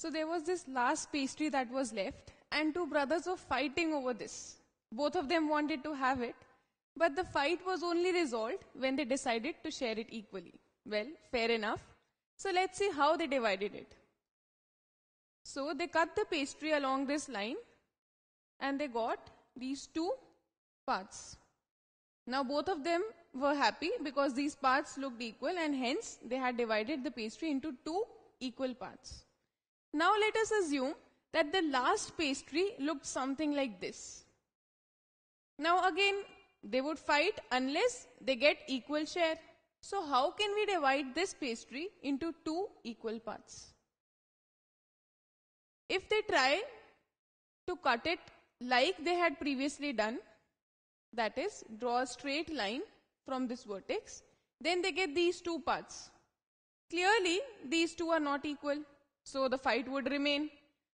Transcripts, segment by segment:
So there was this last pastry that was left, and two brothers were fighting over this. Both of them wanted to have it, but the fight was only resolved when they decided to share it equally. Well, fair enough. So let's see how they divided it. So they cut the pastry along this line and they got these two parts. Now both of them were happy because these parts looked equal and hence they had divided the pastry into two equal parts. Now let us assume that the last pastry looked something like this. Now again, they would fight unless they get equal share. So how can we divide this pastry into two equal parts? If they try to cut it like they had previously done, that is draw a straight line from this vertex, then they get these two parts. Clearly, these two are not equal. So the fight would remain.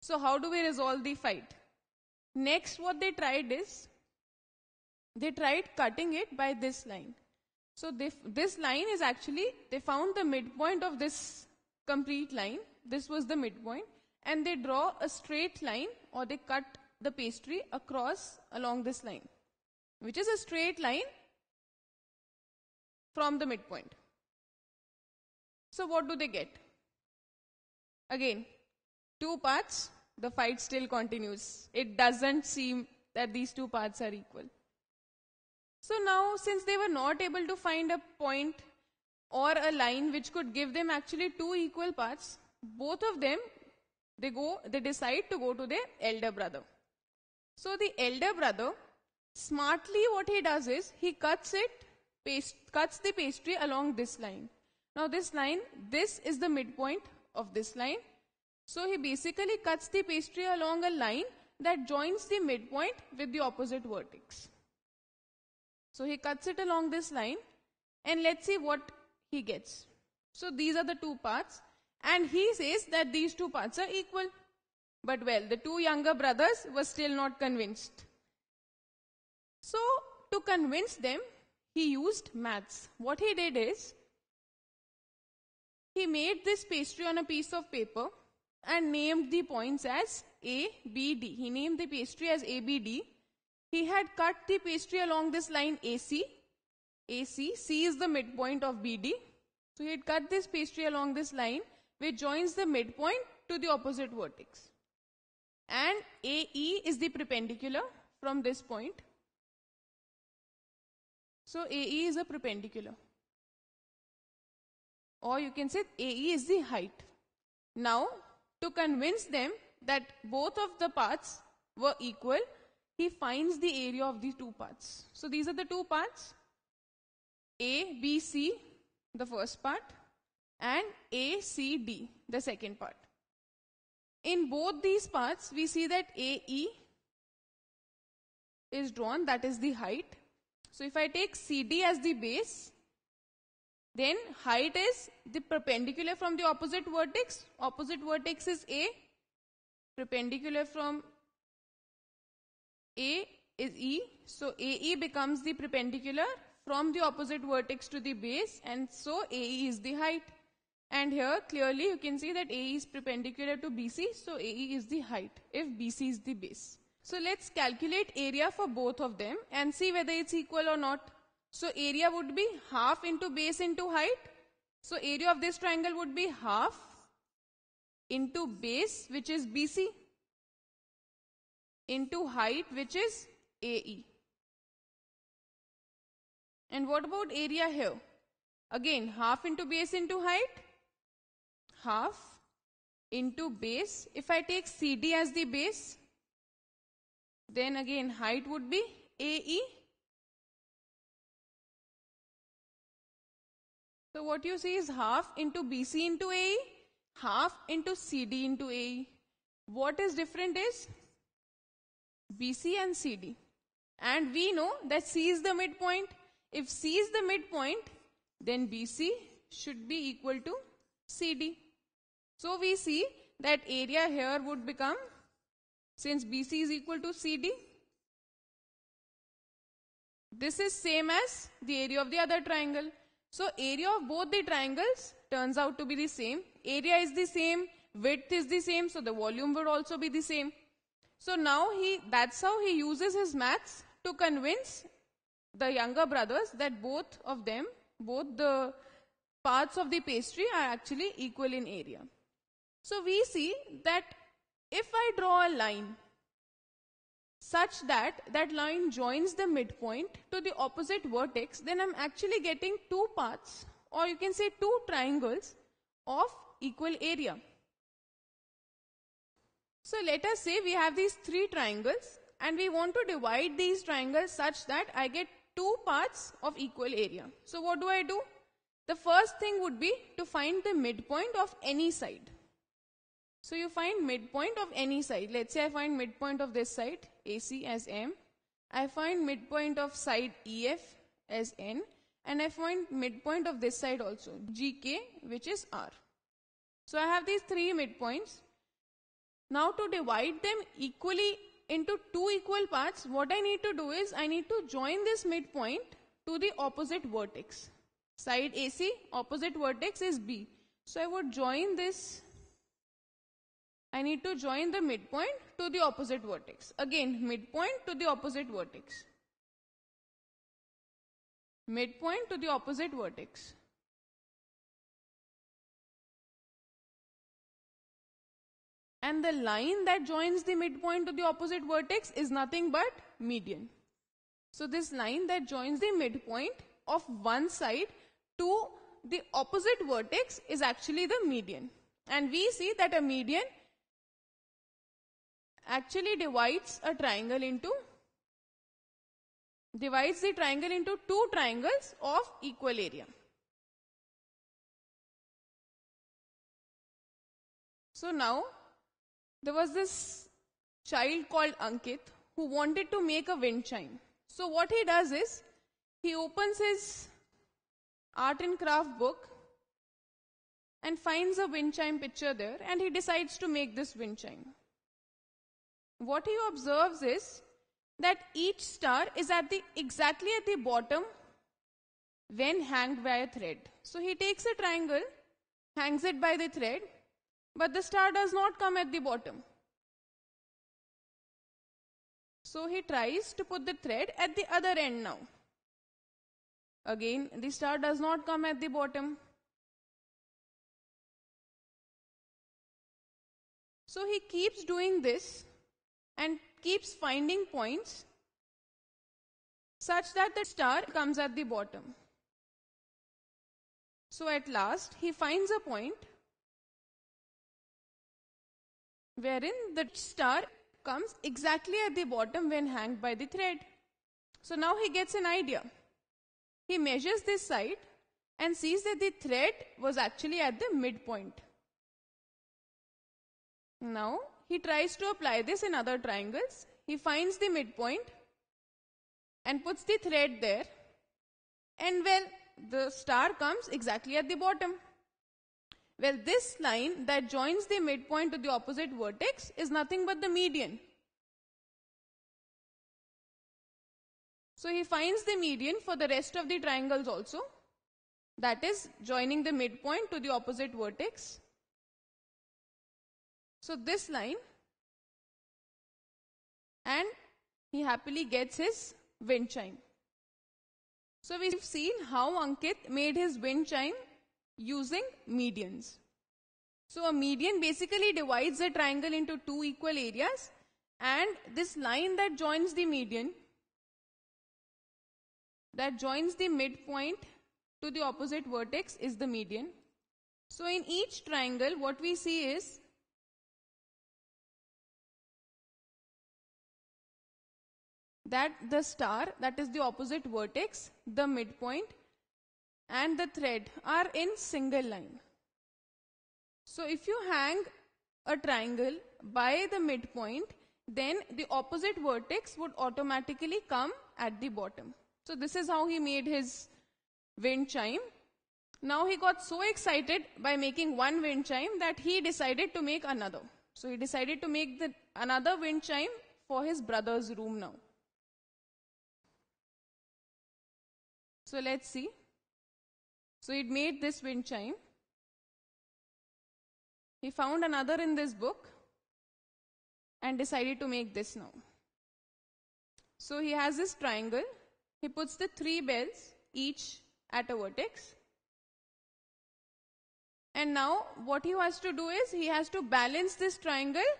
So how do we resolve the fight? Next, what they tried is, they tried cutting it by this line. So they, this line is actually, they found the midpoint of this complete line. This was the midpoint. And they draw a straight line or they cut the pastry across along this line, which is a straight line from the midpoint. So what do they get? Again, two parts, the fight still continues. It doesn't seem that these two parts are equal. So now, since they were not able to find a point or a line which could give them actually two equal parts, both of them, they go, they decide to go to their elder brother. So the elder brother, smartly what he does is, he cuts it, paste, cuts the pastry along this line. Now this line, this is the midpoint of this line. So he basically cuts the pastry along a line that joins the midpoint with the opposite vertex. So he cuts it along this line and let's see what he gets. So these are the two parts and he says that these two parts are equal. But well, the two younger brothers were still not convinced. So to convince them, he used maths. What he did is, he made this pastry on a piece of paper and named the points as A, B, D. He named the pastry as A, B, D. He had cut the pastry along this line AC. AC, C is the midpoint of BD. So he had cut this pastry along this line which joins the midpoint to the opposite vertex. And AE is the perpendicular from this point. So AE is a perpendicular or you can say AE is the height. Now, to convince them that both of the paths were equal, he finds the area of the two paths. So these are the two paths, A, B, C, the first part, and A, C, D, the second part. In both these parts, we see that AE is drawn, that is the height. So if I take CD as the base, then height is the perpendicular from the opposite vertex. Opposite vertex is A. Perpendicular from A is E. So AE becomes the perpendicular from the opposite vertex to the base and so AE is the height. And here clearly you can see that AE is perpendicular to BC so AE is the height if BC is the base. So let's calculate area for both of them and see whether it's equal or not. So area would be half into base into height. So area of this triangle would be half into base which is BC into height which is AE. And what about area here? Again half into base into height half into base. If I take CD as the base then again height would be AE So what you see is half into BC into AE, half into CD into AE. What is different is BC and CD. And we know that C is the midpoint. If C is the midpoint, then BC should be equal to CD. So we see that area here would become, since BC is equal to CD, this is same as the area of the other triangle. So area of both the triangles turns out to be the same. Area is the same, width is the same, so the volume would also be the same. So now he, that's how he uses his maths to convince the younger brothers that both of them, both the parts of the pastry are actually equal in area. So we see that if I draw a line such that that line joins the midpoint to the opposite vertex, then I'm actually getting two paths or you can say two triangles of equal area. So let us say we have these three triangles and we want to divide these triangles such that I get two parts of equal area. So what do I do? The first thing would be to find the midpoint of any side. So you find midpoint of any side. Let's say I find midpoint of this side. AC as M. I find midpoint of side EF as N and I find midpoint of this side also GK which is R. So I have these three midpoints. Now to divide them equally into two equal parts what I need to do is I need to join this midpoint to the opposite vertex. Side AC opposite vertex is B. So I would join this I need to join the midpoint to the opposite vertex. Again, midpoint to the opposite vertex. Midpoint to the opposite vertex. And the line that joins the midpoint to the opposite vertex is nothing but median. So this line that joins the midpoint of one side to the opposite vertex is actually the median. And we see that a median actually divides a triangle into divides the triangle into two triangles of equal area. So now there was this child called Ankit who wanted to make a wind chime. So what he does is he opens his art and craft book and finds a wind chime picture there and he decides to make this wind chime what he observes is that each star is at the exactly at the bottom when hanged by a thread. So he takes a triangle, hangs it by the thread, but the star does not come at the bottom. So he tries to put the thread at the other end now. Again, the star does not come at the bottom. So he keeps doing this and keeps finding points such that the star comes at the bottom. So at last he finds a point wherein the star comes exactly at the bottom when hanged by the thread. So now he gets an idea. He measures this side and sees that the thread was actually at the midpoint. Now he tries to apply this in other triangles. He finds the midpoint and puts the thread there. And well, the star comes exactly at the bottom. Well, this line that joins the midpoint to the opposite vertex is nothing but the median. So he finds the median for the rest of the triangles also. That is joining the midpoint to the opposite vertex. So this line and he happily gets his wind chime. So we've seen how Ankit made his wind chime using medians. So a median basically divides a triangle into two equal areas and this line that joins the median that joins the midpoint to the opposite vertex is the median. So in each triangle what we see is that the star, that is the opposite vertex, the midpoint, and the thread are in single line. So if you hang a triangle by the midpoint, then the opposite vertex would automatically come at the bottom. So this is how he made his wind chime. Now he got so excited by making one wind chime that he decided to make another. So he decided to make the, another wind chime for his brother's room now. So let's see. So it made this wind chime. He found another in this book and decided to make this now. So he has this triangle. He puts the three bells each at a vertex. And now what he has to do is he has to balance this triangle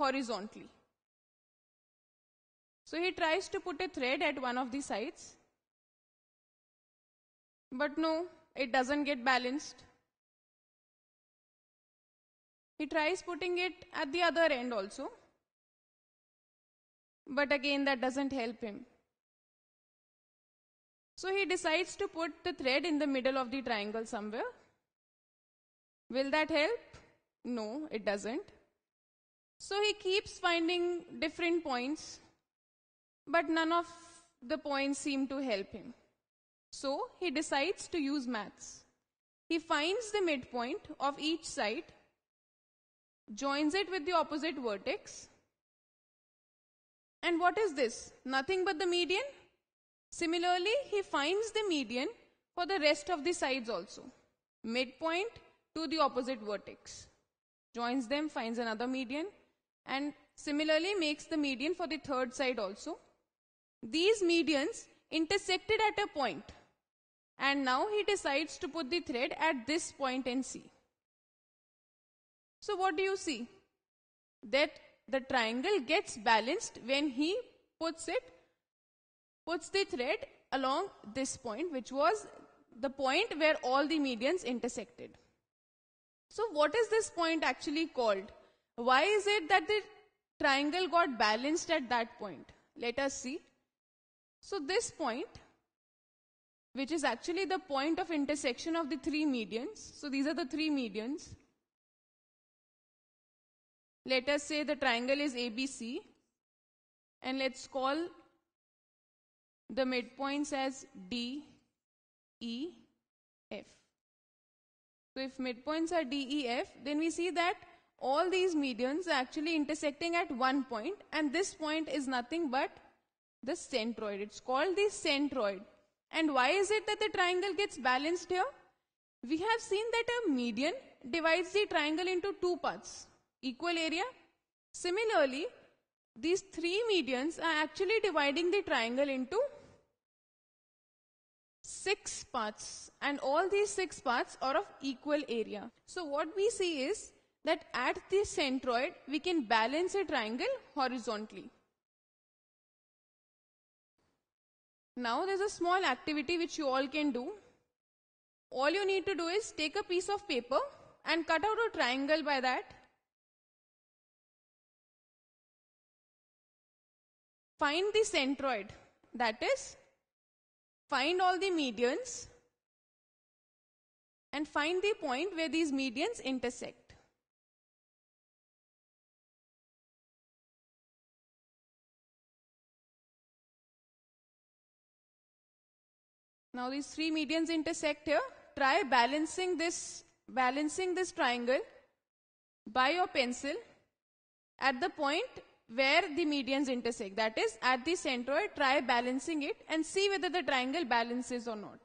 horizontally. So he tries to put a thread at one of the sides but no, it doesn't get balanced. He tries putting it at the other end also. But again, that doesn't help him. So he decides to put the thread in the middle of the triangle somewhere. Will that help? No, it doesn't. So he keeps finding different points, but none of the points seem to help him. So he decides to use maths. He finds the midpoint of each side, joins it with the opposite vertex. And what is this? Nothing but the median? Similarly, he finds the median for the rest of the sides also. Midpoint to the opposite vertex. Joins them, finds another median, and similarly makes the median for the third side also. These medians intersected at a point and now he decides to put the thread at this point in C. So what do you see? That the triangle gets balanced when he puts it, puts the thread along this point which was the point where all the medians intersected. So what is this point actually called? Why is it that the triangle got balanced at that point? Let us see. So this point which is actually the point of intersection of the three medians. So these are the three medians. Let us say the triangle is ABC and let's call the midpoints as D, E, F. So if midpoints are D, E, F, then we see that all these medians are actually intersecting at one point and this point is nothing but the centroid. It's called the centroid. And why is it that the triangle gets balanced here? We have seen that a median divides the triangle into two parts, equal area. Similarly, these three medians are actually dividing the triangle into six parts and all these six parts are of equal area. So what we see is that at the centroid we can balance a triangle horizontally. Now there's a small activity which you all can do. All you need to do is take a piece of paper and cut out a triangle by that. Find the centroid that is find all the medians and find the point where these medians intersect. Now these three medians intersect here. Try balancing this, balancing this triangle by your pencil at the point where the medians intersect. That is, at the centroid, try balancing it and see whether the triangle balances or not.